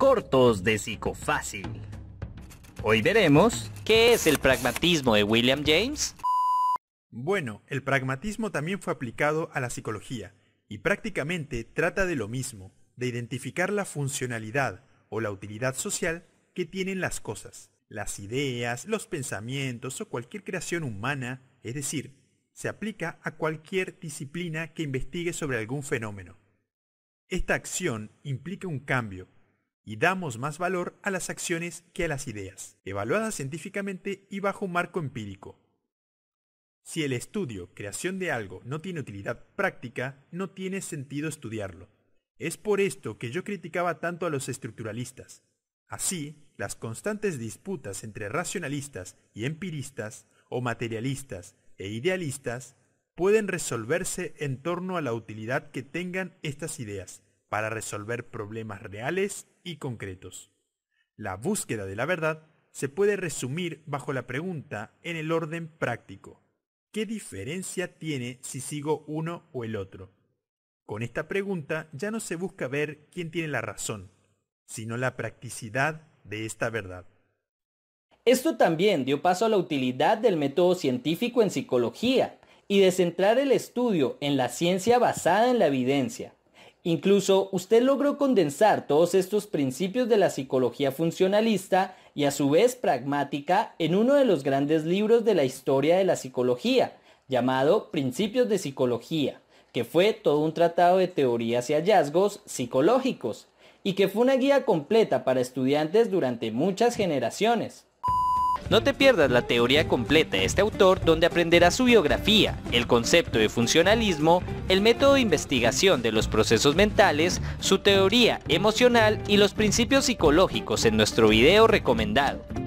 cortos de Psicofácil. Hoy veremos qué es el pragmatismo de William James. Bueno, el pragmatismo también fue aplicado a la psicología y prácticamente trata de lo mismo, de identificar la funcionalidad o la utilidad social que tienen las cosas, las ideas, los pensamientos o cualquier creación humana, es decir, se aplica a cualquier disciplina que investigue sobre algún fenómeno. Esta acción implica un cambio, y damos más valor a las acciones que a las ideas, evaluadas científicamente y bajo un marco empírico. Si el estudio, creación de algo, no tiene utilidad práctica, no tiene sentido estudiarlo. Es por esto que yo criticaba tanto a los estructuralistas. Así, las constantes disputas entre racionalistas y empiristas, o materialistas e idealistas, pueden resolverse en torno a la utilidad que tengan estas ideas, para resolver problemas reales y concretos. La búsqueda de la verdad se puede resumir bajo la pregunta en el orden práctico. ¿Qué diferencia tiene si sigo uno o el otro? Con esta pregunta ya no se busca ver quién tiene la razón, sino la practicidad de esta verdad. Esto también dio paso a la utilidad del método científico en psicología y de centrar el estudio en la ciencia basada en la evidencia, Incluso usted logró condensar todos estos principios de la psicología funcionalista y a su vez pragmática en uno de los grandes libros de la historia de la psicología, llamado Principios de Psicología, que fue todo un tratado de teorías y hallazgos psicológicos, y que fue una guía completa para estudiantes durante muchas generaciones. No te pierdas la teoría completa de este autor donde aprenderás su biografía, el concepto de funcionalismo, el método de investigación de los procesos mentales, su teoría emocional y los principios psicológicos en nuestro video recomendado.